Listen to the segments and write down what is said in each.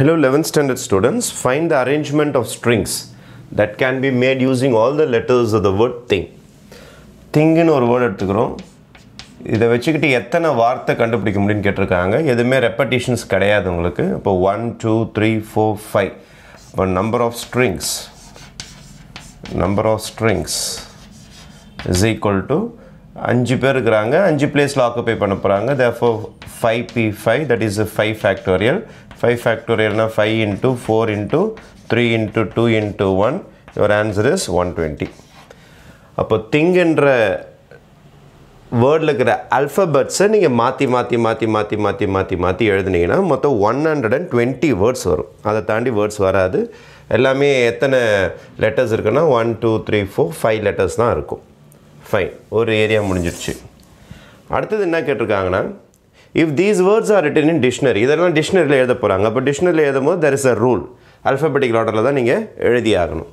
Hello 11th standard students, find the arrangement of strings that can be made using all the letters of the word thing. திங்குன்னு ஒரு word எடுத்துக்கிறோம் இதை வச்சுக்கிட்டு எத்தனை வார்த்தை கண்டுபிடிக்க முடியும்னு கேட்டிருக்காங்க எதுவுமே ரெப்படிஷன்ஸ் கிடையாது உங்களுக்கு இப்போ one two three four five இப்போ number of strings number of strings is equal to அஞ்சு பேர் இருக்கிறாங்க அஞ்சு பிளேஸில் ஆக்குப்பை பண்ண போகிறாங்க therefore 5p5 that is 5 factorial 5 factorial na 5 into 4 into 3 into 2 into 1 your answer is 120 அப்போ thing வேர்டில் இருக்கிற அல்ஃபபெட்ஸை நீங்கள் மாற்றி மாற்றி மாற்றி மாற்றி மாற்றி மாற்றி மாற்றி எழுதுனீங்கன்னா மொத்தம் one hundred and twenty words வரும் அதை தாண்டி வேர்ட்ஸ் வராது எல்லாமே எத்தனை லெட்டர்ஸ் இருக்குன்னா one two three four five letters தான் இருக்கும் ஃபைன் ஒரு ஏரியா முடிஞ்சிடுச்சு அடுத்தது என்ன கேட்டிருக்காங்கன்னா if these words are written in dictionary இதெல்லாம் டிக்ஷனரியில் எழுத போகிறாங்க அப்போ டிக்ஷனரியில் எழுதும் போது there is a rule alphabetical ஆர்டரில் தான் நீங்கள் எழுதி ஆகணும்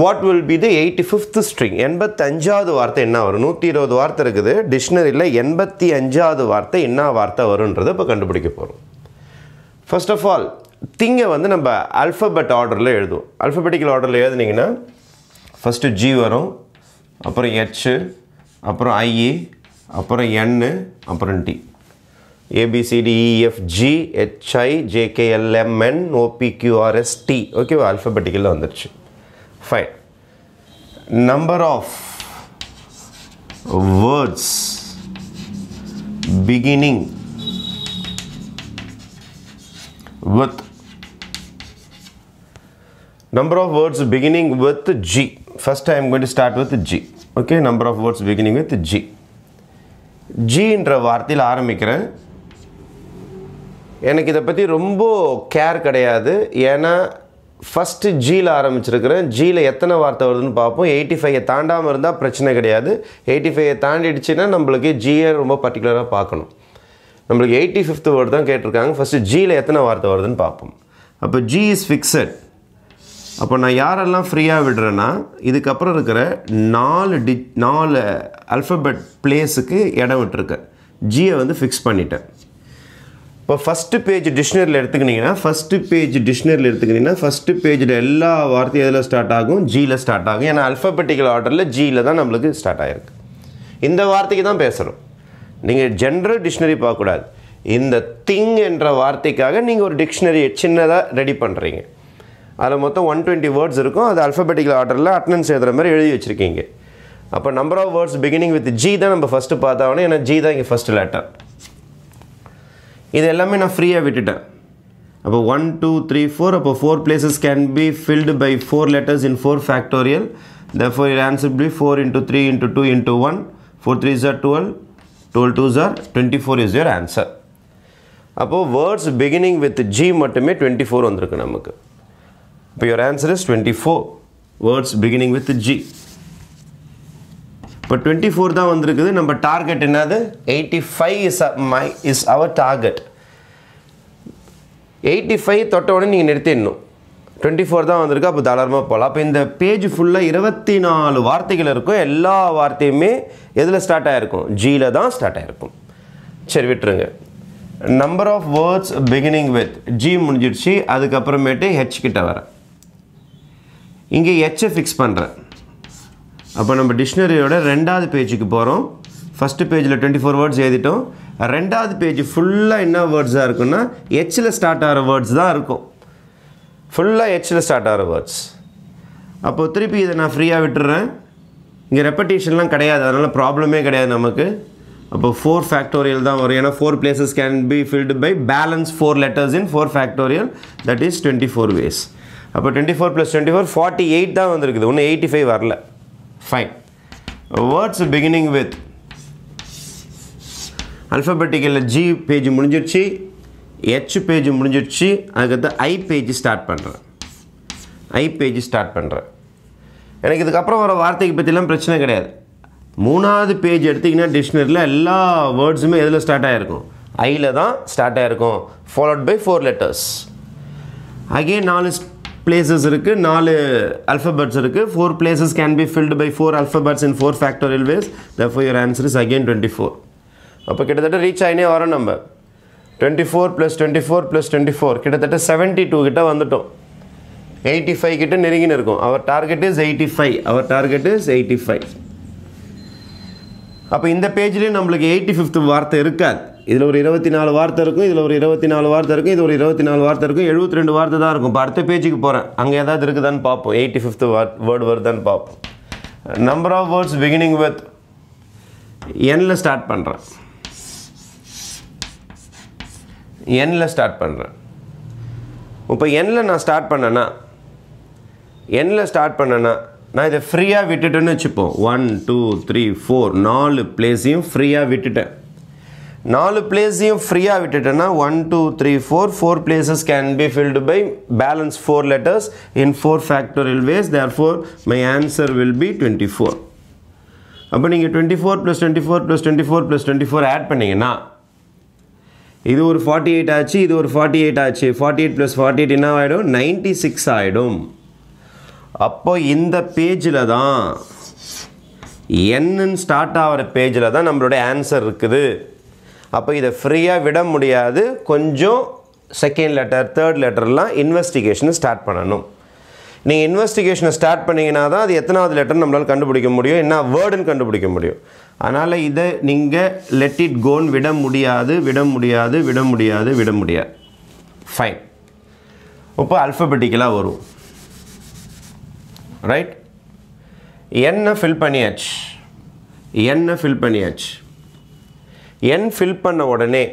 what will be the eighty fifth string எண்பத்தஞ்சாவது வார்த்தை என்ன வரும் நூற்றி இருபது வார்த்தை இருக்குது டிக்ஷனரியில் எண்பத்தி அஞ்சாவது வார்த்தை என்ன வார்த்தை வருன்றதை இப்போ கண்டுபிடிக்க போகிறோம் ஃபர்ஸ்ட் ஆஃப் ஆல் திங்கை வந்து நம்ம அல்ஃபபெட் ஆர்டரில் எழுதுவோம் அல்ஃபபெட்டிக்கல் ஆர்டரில் எழுதுனீங்கன்னா ஃபஸ்ட்டு ஜி வரும் அப்புறம் ஹெச்சு அப்புறம் ஐஇ அப்புறம் எண்ணு அப்புறம் டி ஏபிசிடிஇஎஃப்ஜி ஹெச்ஐ ஜேகேஎல்எம்என் ஓபிக்யூஆர்எஸ்டி ஓகேவா அல்ஃபபெட்டிக்கலில் வந்துடுச்சு fine number of words beginning with number of words beginning with g first i am going to start with g okay number of words beginning with g ஜின்ற வார்த்தையில் ஆரம்பிக்கிறேன் எனக்கு இதை பற்றி ரொம்ப கேர் கிடையாது ஏன்னா ஃபஸ்ட்டு ஜியில் ஆரம்பிச்சிருக்கிறேன் ஜியில் எத்தனை வார்த்தை வருதுன்னு பார்ப்போம் எயிட்டி ஃபைவை தாண்டாமல் இருந்தால் பிரச்சனை கிடையாது எயிட்டி ஃபைவை தாண்டிடுச்சுன்னா நம்மளுக்கு ஜியை ரொம்ப பர்டிகுலராக பார்க்கணும் நம்மளுக்கு எயிட்டி ஃபிஃப்த் வேர்டு தான் கேட்டிருக்காங்க ஃபஸ்ட்டு ஜியில் எத்தனை வார்த்தை வருதுன்னு பார்ப்போம் அப்போ ஜி இஸ் ஃபிக்ஸட் அப்போ நான் யாரெல்லாம் ஃப்ரீயாக விடுறேன்னா இதுக்கப்புறம் இருக்கிற நாலு டி நாலு அல்ஃபபெட் பிளேஸுக்கு இடம் விட்டுருக்கேன் ஜியை வந்து ஃபிக்ஸ் பண்ணிட்டேன் இப்போ ஃபஸ்ட்டு பேஜ் டிக்ஷனரியில் எடுத்துக்கினீங்கன்னா ஃபஸ்ட்டு பேஜ் டிக்ஷனரியில் எடுத்துக்கிட்டிங்கன்னா ஃபஸ்ட்டு பேஜில் எல்லா வார்த்தையும் எதில் ஸ்டார்ட் ஆகும் ஜியில் ஸ்டார்ட் ஆகும் ஏன்னா அல்ஃபபெட்டிக்கல் ஆர்டரில் ஜியில் தான் நம்மளுக்கு ஸ்டார்ட் ஆகிருக்கு இந்த வார்த்தைக்கு தான் பேசுகிறோம் நீங்கள் ஜென்ரல் டிக்ஷனரி பார்க்கக்கூடாது இந்த திங் என்ற வார்த்தைக்காக நீங்கள் ஒரு டிக்ஷனரி சின்னதாக ரெடி பண்ணுறீங்க அதில் மொத்தம் ஒன் டுவெண்ட்டி வேர்ட்ஸ் இருக்கும் அது அல்ஃபபெட்டிக்கல் ஆர்டரில் அட்டனன்ஸ் எழுதுகிற மாதிரி எழுதி வச்சுருக்கீங்க அப்போ number of words beginning with G தான் நம்ம ஃபஸ்ட்டு பார்த்தாவனே ஏன்னா ஜி தான் இங்கே ஃபஸ்ட்டு லெட்டர் இது எல்லாமே நான் ஃப்ரீயாக விட்டுட்டேன் அப்போ ஒன் டூ த்ரீ ஃபோர் அப்போ four places can be filled by four letters in four factorial the four will answer be four into three into two into one four three ஜார் twelve twelve two ஜார் twenty four is your answer அப்போது words beginning with G மட்டுமே twenty four வந்திருக்கு நமக்கு இப்போ your answer is twenty four words beginning with G இப்போ twenty four தான் வந்திருக்குது நம்ம டார்கெட் என்னது eighty five is my is our target eighty five தொட்டவுடனே நீங்கள் நிறுத்திடணும் டுவெண்ட்டி ஃபோர் தான் வந்திருக்கு அப்போ தாராளமாக போகலாம் அப்போ இந்த பேஜ் ஃபுல்லாக இருபத்தி நாலு வார்த்தைகள் இருக்கும் எல்லா வார்த்தையுமே எதில் ஸ்டார்ட் ஆகிருக்கும் ஜியில் தான் ஸ்டார்ட் ஆகிருக்கும் சரி விட்டுருங்க number of words beginning with G முடிஞ்சிடுச்சு அதுக்கப்புறமேட்டு ஹெச் கிட்ட வரேன் இங்கே ஹெச்சை ஃபிக்ஸ் பண்ணுறேன் அப்போ நம்ம டிக்ஷனரியோட ரெண்டாவது பேஜுக்கு போகிறோம் ஃபஸ்ட்டு பேஜில் டுவெண்ட்டி ஃபோர் வேர்ட்ஸ் எழுதிட்டோம் ரெண்டாவது பேஜ் ஃபுல்லாக என்ன வேர்ட்ஸாக இருக்குன்னா எச்சில் ஸ்டார்ட் ஆகிற வேர்ட்ஸ் தான் இருக்கும் ஃபுல்லாக எச்சில் ஸ்டார்ட் ஆகிற வேர்ட்ஸ் அப்போ திருப்பி இதை நான் ஃப்ரீயாக விட்டுறேன் இங்கே ரெப்படேஷன்லாம் கிடையாது அதனால் ப்ராப்ளமே கிடையாது நமக்கு அப்போ ஃபோர் ஃபேக்டோரியல் தான் வரும் ஏன்னா four places can be filled by balance four letters in four factorial that is twenty four ways அப்போ twenty four plus twenty four forty eight தான் வந்திருக்குது ஒன்று எயிட்டி ஃபைவ் வரல ஃபைன் வேர்ட்ஸ் பிகினிங் வித் அல்ஃபபெட்டிக்கலில் G page முடிஞ்சிருச்சு H page முடிஞ்சிருச்சு அதுக்கடுத்து ஐ page start பண்ணுறேன் ஐ பேஜ் ஸ்டார்ட் பண்ணுறேன் எனக்கு இதுக்கப்புறம் வர வார்த்தைக்கு பற்றிலாம் பிரச்சனை கிடையாது மூணாவது பேஜ் எடுத்திங்கன்னா டிக்ஷனரியில் எல்லா வேர்ட்ஸுமே எதில் ஸ்டார்ட் ஆகிருக்கும் ஐயில் தான் ஸ்டார்ட் ஆகிருக்கும் followed by four letters again நாலு பிளேசஸ் இருக்குது நாலு அல்ஃபபெட்ஸ் இருக்குது four places can be filled by four alphabets in four factorial ways therefore your answer is again twenty four அப்போ கிட்டத்தட்ட ரீச் ஆகினே வரோம் நம்ம twenty four plus twenty four plus twenty four கிட்டத்தட்ட செவன்ட்டி டூ கிட்ட வந்துட்டோம் eighty five கிட்ட நெருங்கின்னு இருக்கும் our target is eighty five our target is eighty five அப்போ இந்த பேஜ்லேயும் நம்மளுக்கு எயிட்டி ஃபிஃப்த் வார்த்தை இருக்காது இதில் ஒரு இருபத்தி நாலு வார்த்தை இருக்கும் இதில் ஒரு இருபத்தி நாலு வார்த்தை இருக்கும் இது ஒரு இருபத்தி நாலு வார்த்தை இருக்கும் எழுபத்தி ரெண்டு வார்த்தை தான் இருக்கும் இப்போ அடுத்த பேஜுக்கு போகிறேன் அங்கே ஏதாவது இருக்குதான்னு பார்ப்போம் எயிட்டி ஃபிஃப்த் வார்ட் வேர்டு வருதான்னு பார்ப்போம் number of words beginning with எண்ணில் ஸ்டார்ட் பண்ணுறேன் எண்ணில் ஸ்டார்ட் பண்ணுறேன் இப்போ எண்ணில் நான் ஸ்டார்ட் பண்ணேன்னா எண்ணில் ஸ்டார்ட் பண்ணேன்னா நான் இதை ஃப்ரீயாக விட்டுட்டேன்னு வச்சுப்போம் ஒன் டூ த்ரீ ஃபோர் நாலு பிளேஸையும் ஃப்ரீயாக விட்டுட்டேன் நாலு பிளேஸையும் ஃப்ரீயாக விட்டுட்டேன்னா one two three four four places can be filled by balance four letters in four factorial ways therefore my answer will be twenty four அப்போ நீங்கள் twenty four plus twenty four plus twenty four plus twenty four add பண்ணிங்கன்னா இது ஒரு forty eight ஆச்சு இது ஒரு forty eight ஆச்சு forty eight plus forty eight என்ன ஆகிடும் நைன்ட்டி சிக்ஸ் ஆகிடும் அப்போ இந்த பேஜில் தான் என்னன்னு ஸ்டார்ட் ஆகிற பேஜில் தான் நம்மளுடைய ஆன்சர் இருக்குது அப்போ இதை ஃப்ரீயாக விட முடியாது கொஞ்சம் செகண்ட் லெட்டர் தேர்ட் லெட்டர்லாம் இன்வெஸ்டிகேஷனை ஸ்டார்ட் பண்ணணும் நீங்கள் இன்வெஸ்டிகேஷனை ஸ்டார்ட் பண்ணிங்கன்னா தான் அது எத்தனாவது லெட்டர் நம்மளால் கண்டுபிடிக்க முடியும் என்ன வேர்டுன்னு கண்டுபிடிக்க முடியும் அதனால் இதை நீங்கள் லெட் இட் கோன் விட முடியாது விட முடியாது விட முடியாது விட முடியாது ஃபைன் இப்போ அல்ஃபபெட்டிக்கலாக வரும் ரைட் என்ன ஃபில் பண்ணியாச்சு என்ன ஃபில் பண்ணியாச்சு என் ஃபில் பண்ண உடனே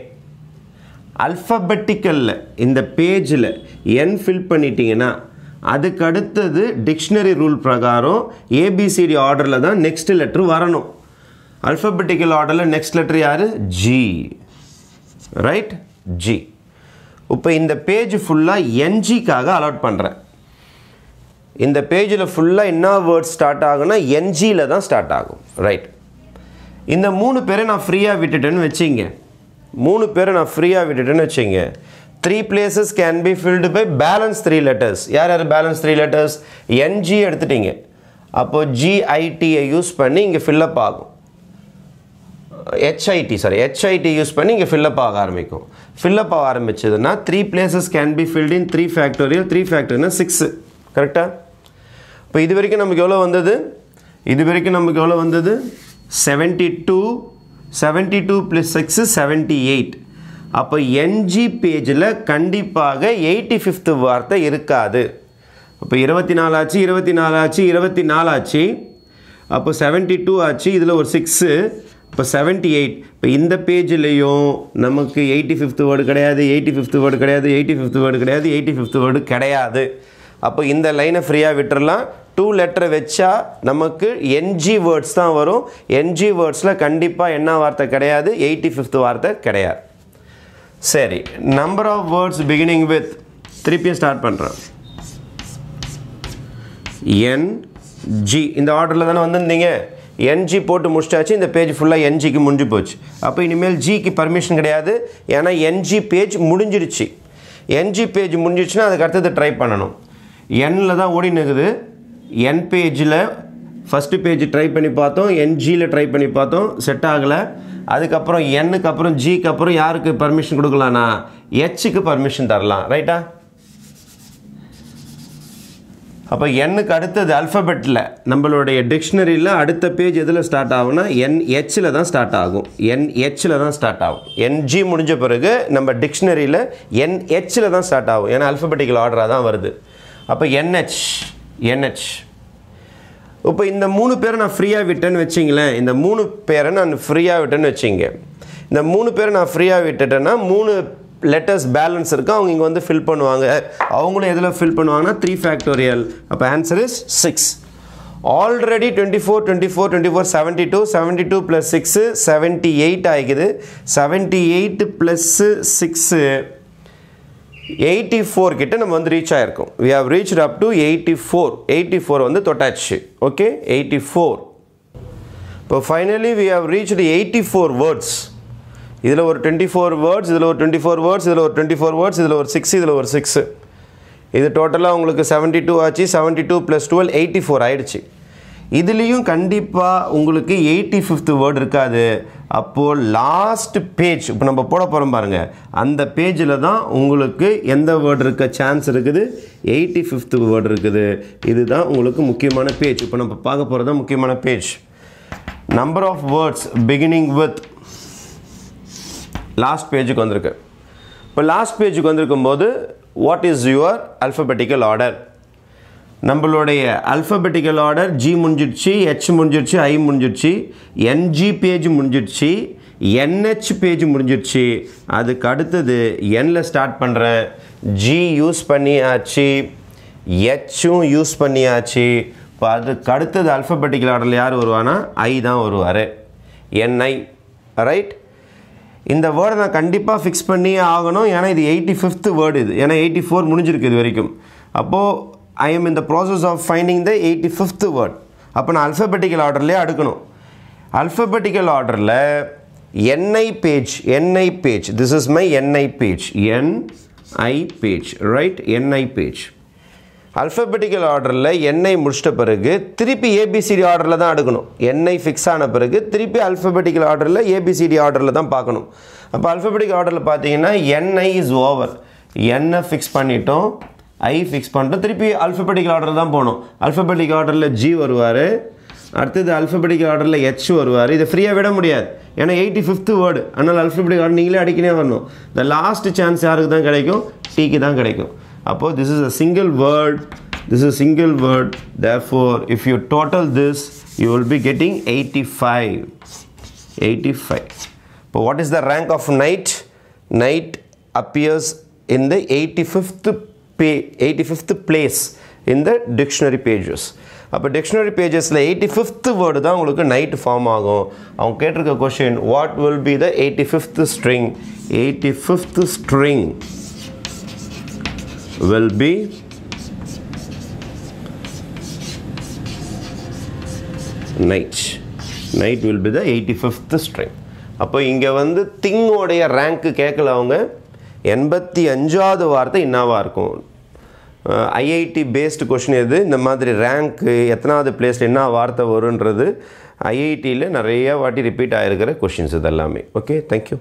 அல்ஃபபெட்டிக்கலில் இந்த பேஜில் என் ஃபில் பண்ணிட்டீங்கன்னா அதுக்கு அடுத்தது டிக்ஷனரி ரூல் பிரகாரம் ஏபிசிடி ஆர்டரில் தான் நெக்ஸ்ட் லெட்ரு வரணும் அல்ஃபபெட்டிக்கல் ஆர்டரில் நெக்ஸ்ட் லெட்ரு யார் ஜி ரைட் ஜி இப்போ இந்த பேஜ் ஃபுல்லாக என்ஜிக்காக அலாட் பண்ணுறேன் இந்த பேஜில் ஃபுல்லாக என்ன வேர்ட் ஸ்டார்ட் ஆகுனா என்ஜியில் தான் ஸ்டார்ட் ஆகும் ரைட் இந்த மூணு பேரை நான் ஃப்ரீயாக விட்டுட்டேன்னு வச்சிங்க மூணு பேரை நான் ஃப்ரீயாக விட்டுட்டேன்னு வச்சிங்க three places can be filled by balance three letters யார் யார் பேலன்ஸ் த்ரீ லெட்டர்ஸ் என்ஜி எடுத்துட்டீங்க அப்போது ஜிஐடியை யூஸ் பண்ணி இங்கே ஃபில்லப் ஆகும் ஹெச்ஐடி சாரி ஹெச்ஐடி யூஸ் பண்ணி இங்கே ஃபில்லப் ஆக ஆரம்பிக்கும் ஃபில்லப் ஆக ஆரம்பிச்சதுன்னா three places can be filled in three factorial three ஃபேக்டரினா சிக்ஸு கரெக்டாக இப்போ இது வரைக்கும் நமக்கு எவ்வளோ வந்தது இது வரைக்கும் நமக்கு எவ்வளோ வந்தது 72 two plus six seventy eight அப்போ என்ஜி பேஜில் கண்டிப்பாக எயிட்டி ஃபிஃப்த்து வார்த்தை இருக்காது அப்போ இருபத்தி நாலு ஆச்சு இருபத்தி நாலு ஆச்சு இருபத்தி நாலு ஆச்சு அப்போ செவன்டி டூ ஆச்சு இதில் ஒரு சிக்ஸு இப்போ செவன்ட்டி எயிட் இப்போ இந்த பேஜ்லேயும் நமக்கு எயிட்டி ஃபிஃப்த் வேர்டு கிடையாது எயிட்டி ஃபிஃப்த் வேர்டு கிடையாது எயிட்டி ஃபிஃப்த் வேர்டு கிடையாது எயிட்டி ஃபிஃப்த் வேர்டு கிடையாது அப்போ இந்த லைனை ஃப்ரீயாக விட்டுறலாம் டூ லெட்டர் வச்சா நமக்கு என்ஜி வேர்ட்ஸ் தான் வரும் என்ஜி வேர்ட்ஸில் கண்டிப்பாக என்ன வார்த்தை கிடையாது எயிட்டி ஃபிஃப்த் வார்த்தை கிடையாது சரி number of words beginning with திருப்பியும் ஸ்டார்ட் பண்ணுறேன் என்ஜி இந்த ஆர்டரில் தானே வந்திருந்தீங்க என்ஜி போட்டு முடிச்சிட்டாச்சு இந்த பேஜ் ஃபுல்லாக என்ஜிக்கு முடிஞ்சு போச்சு அப்போ இனிமேல் ஜிக்கு பர்மிஷன் கிடையாது ஏன்னா என்ஜி பேஜ் முடிஞ்சிருச்சு என்ஜி பேஜ் முடிஞ்சிச்சுன்னா அதுக்கு அடுத்தது ட்ரை பண்ணணும் எண்ணில் தான் நிற்குது என் பேஜில் ஃபஸ்ட்டு பேஜ் ட்ரை பண்ணி பார்த்தோம் என்ஜியில் ட்ரை பண்ணி பார்த்தோம் செட் ஆகலை அதுக்கப்புறம் என்னுக்கு அப்புறம் ஜிக்கு அப்புறம் யாருக்கு பர்மிஷன் கொடுக்கலாம்னா ஹெச்சுக்கு பர்மிஷன் தரலாம் ரைட்டா அப்போ என்னுக்கு அடுத்தது அல்ஃபபெட்டில் நம்மளுடைய டிக்ஷனரியில் அடுத்த பேஜ் எதில் ஸ்டார்ட் ஆகும்னா என் ஹெச்சில் தான் ஸ்டார்ட் ஆகும் என் ஹெச்சில் தான் ஸ்டார்ட் ஆகும் என்ஜி முடிஞ்ச பிறகு நம்ம டிக்ஷனரியில் என் ஹெச்சில் தான் ஸ்டார்ட் ஆகும் ஏன்னா அல்ஃபபெட்டிக்கல் ஆர்டராக தான் வருது அப்போ என்ஹெச் என்ஹெச் இப்போ இந்த மூணு பேரை நான் ஃப்ரீயாக விட்டேன்னு வச்சிங்களேன் இந்த மூணு பேரை நான் ஃப்ரீயாக விட்டேன்னு வச்சிங்க இந்த மூணு பேரை நான் ஃப்ரீயாக விட்டுட்டேன்னா மூணு லெட்டர்ஸ் பேலன்ஸ் இருக்குது அவங்க இங்கே வந்து ஃபில் பண்ணுவாங்க அவங்களும் எதில் ஃபில் பண்ணுவாங்கன்னா த்ரீ ஃபேக்டோரியல் அப்போ answer is six already twenty four twenty four twenty four seventy two seventy two plus six seventy eight ஆகிக்குது seventy eight plus six eighty four கிட்ட நம்ம வந்து ரீச் ஆகிருக்கோம் we have reach up to eighty four eighty four வந்து தொட்டாச்சு okay eighty four இப்போ finally we have reached eighty four words இதில் ஒரு டுவெண்ட்டி ஃபோர் வேர்ட்ஸ் இதில் ஒரு டுவெண்ட்டி ஃபோர் வேர்ட்ஸ் இதில் ஒரு டுவெண்ட்டி ஃபோர் வேர்ட்ஸ் இதில் ஒரு சிக்ஸ் இதில் ஒரு சிக்ஸ் இது டோட்டலாக உங்களுக்கு செவன்ட்டி டூ ஆச்சு seventy two plus twelve eighty four ஆயிடுச்சு இதுலேயும் கண்டிப்பாக உங்களுக்கு எயிட்டி ஃபிஃப்த் வேர்டு இருக்காது அப்போது லாஸ்ட் பேஜ் இப்போ நம்ம போட போகிறோம் பாருங்கள் அந்த பேஜில் தான் உங்களுக்கு எந்த வேர்டு இருக்க சான்ஸ் இருக்குது எயிட்டி ஃபிஃப்த் வேர்டு இருக்குது இதுதான் உங்களுக்கு முக்கியமான பேஜ் இப்போ நம்ம பார்க்க போகிறது தான் முக்கியமான page number of words beginning with last பேஜுக்கு வந்திருக்கு இப்போ லாஸ்ட் பேஜுக்கு வந்திருக்கும் போது what is your alphabetical order நம்மளுடைய அல்ஃபபெட்டிக்கல் ஆர்டர் ஜி முடிஞ்சிடுச்சு ஹெச் முடிஞ்சிடுச்சு ஐ முடிஞ்சிடுச்சு என்ஜி பேஜ் முடிஞ்சிடுச்சு என்ஹெச் பேஜ் முடிஞ்சிடுச்சு அதுக்கு அடுத்தது எண்ணில் ஸ்டார்ட் பண்ணுறேன் ஜி யூஸ் பண்ணியாச்சு ஹெச்சும் யூஸ் பண்ணியாச்சு இப்போ அதுக்கு அடுத்தது அல்ஃபபெட்டிக்கல் ஆர்டரில் யார் வருவானா ஐ தான் வருவார் என்ஐ ரைட் இந்த வேர்டை நான் கண்டிப்பாக ஃபிக்ஸ் பண்ணியே ஆகணும் ஏன்னா இது எயிட்டி ஃபிஃப்த்து வேர்டு இது ஏன்னா எயிட்டி ஃபோர் முடிஞ்சிருக்கு இது வரைக்கும் அப்போது I am in the process of finding the eighty fifth word அப்போ நான் அல்ஃபபெட்டிக்கல் ஆர்டர்லேயே அடுக்கணும் அல்ஃபபெட்டிக்கல் ஆர்டரில் N I page N I page this is my N I page I page right N I page alphabetical ஆர்டரில் எண்ணெய் முடிச்சிட்ட பிறகு திருப்பி ஏபிசிடி ஆர்டரில் தான் அடுக்கணும் என்ஐ ஃபிக்ஸ் ஆன பிறகு திருப்பி அல்ஃபபெட்டிக்கல் ஆர்டரில் ஏபிசிடி ஆர்டரில் தான் பார்க்கணும் அப்போ அல்ஃபபெட்டிக் ஆர்டரில் பார்த்தீங்கன்னா N I is over N fix பண்ணிட்டோம் ஐ ஃபிக்ஸ் பண்ணிட்டு திருப்பி அல்ஃபபெட்டிக்கல் ஆர்டர் தான் போகணும் அல்ஃபபெட்டிக் ஆர்டரில் ஜி வருவார் அடுத்தது அல்ஃபபெட்டிக் ஆர்டரில் ஹெச் வருவார் இதை ஃப்ரீயாக விட முடியாது ஏன்னா எயிட்டி ஃபிஃப்த்து வேர்டு அதனால் அல்ஃபபெட்டிக் ஆர்டர் நீங்களே அடிக்கனே வரணும் இந்த லாஸ்ட் சான்ஸ் யாருக்கு தான் கிடைக்கும் டீக்கு தான் கிடைக்கும் அப்போது this is a single word this is single word for if you total this you will be getting eighty five eighty five இப்போ what is the rank of night night appears in the eighty fifth பே eighty fifth place இந்த dictionary pages அப்போ dictionary பேஜஸில் eighty fifth word தான் உங்களுக்கு night form ஆகும் அவங்க கேட்டிருக்க question what will be the eighty fifth string eighty fifth string will be night night will be the eighty fifth string அப்போ இங்கே வந்து திங்கோடைய ரேங்க்கு கேட்கல அவங்க எண்பத்தி அஞ்சாவது வார்த்தை என்னவாக இருக்கும் ஐஐடி பேஸ்டு கொஷின் எது இந்த மாதிரி ரேங்க்கு எத்தனாவது பிளேஸில் என்ன வார்த்தை வருன்றது ஐஐடியில் நிறைய வாட்டி ரிப்பீட் ஆகிருக்கிற கொஷின்ஸ் இதெல்லாமே ஓகே தேங்க்யூ